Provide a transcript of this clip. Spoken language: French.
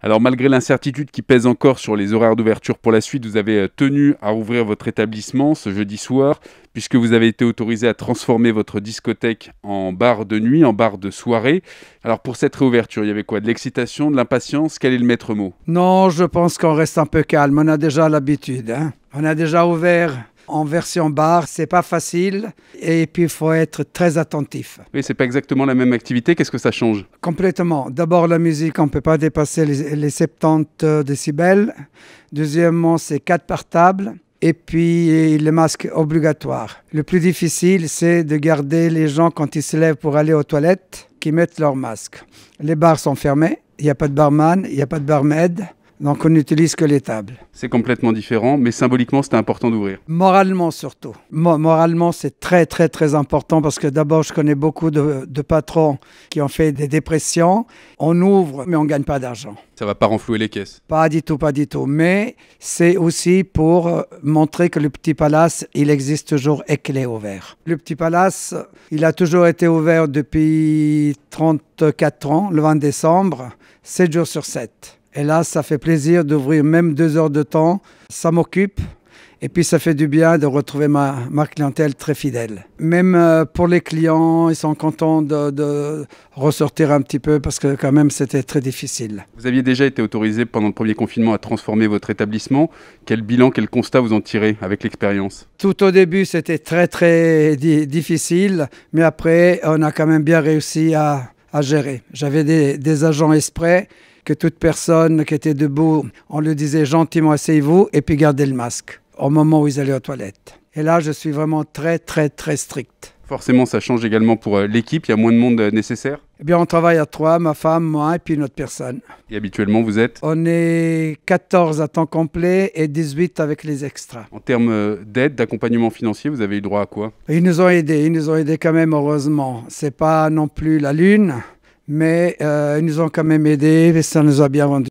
Alors malgré l'incertitude qui pèse encore sur les horaires d'ouverture pour la suite, vous avez euh, tenu à ouvrir votre établissement ce jeudi soir, puisque vous avez été autorisé à transformer votre discothèque en bar de nuit, en bar de soirée. Alors pour cette réouverture, il y avait quoi De l'excitation, de l'impatience Quel est le maître mot Non, je pense qu'on reste un peu calme, on a déjà l'habitude. Hein. on a déjà ouvert en version bar, c'est pas facile et puis il faut être très attentif. Mais c'est pas exactement la même activité. Qu'est-ce que ça change Complètement. D'abord, la musique, on peut pas dépasser les, 70 décibels. Deuxièmement, c'est 4 par table et puis les masques obligatoires. Le plus difficile, c'est de garder les gens quand ils se lèvent pour aller aux toilettes qui mettent leur masque. Les bars sont fermés, il n'y a pas de barman, il n'y a pas de barmaid. Donc on n'utilise que les tables. C'est complètement différent, mais symboliquement, c'est important d'ouvrir. Moralement surtout. moralement, c'est très très très important parce que d'abord, je connais beaucoup de, patrons qui ont fait des dépressions. On ouvre, mais on ne gagne pas d'argent. Ça va pas renflouer les caisses. Pas du tout, pas du tout. Mais c'est aussi pour euh, montrer que le petit palace, il existe toujours et qu'il est ouvert. Le petit palace, il a toujours été ouvert depuis 34 ans, le 20 décembre, 7 jours sur 7. Et là, ça fait plaisir d'ouvrir même deux heures de temps. Ça m'occupe. Et puis ça fait du bien de retrouver ma, clientèle très fidèle. Même euh, pour les clients, ils sont contents de, ressortir un petit peu parce que quand même c'était très difficile. Vous aviez déjà été autorisé pendant le premier confinement à transformer votre établissement. Quel bilan, quel constat vous en tirez avec l'expérience Tout au début c'était très très difficile, mais après on a quand même bien réussi à, gérer. J'avais des, des agents exprès que toute personne qui était debout, on lui disait gentiment asseyez-vous et puis gardez le masque au moment où ils allaient aux toilettes. Et là, je suis vraiment très, très, très strict. Forcément, ça change également pour euh, l'équipe. Il y a moins de monde euh, nécessaire Eh bien, on travaille à trois, ma femme, moi et puis une autre personne. Et habituellement, vous êtes On est 14 à temps complet et 18 avec les extras. En termes euh, d'aide, d'accompagnement financier, vous avez eu droit à quoi Ils nous ont aidés, ils nous ont aidés quand même, heureusement. C'est pas non plus la lune, mais euh, ils nous ont quand même aidés et ça nous a bien rendu.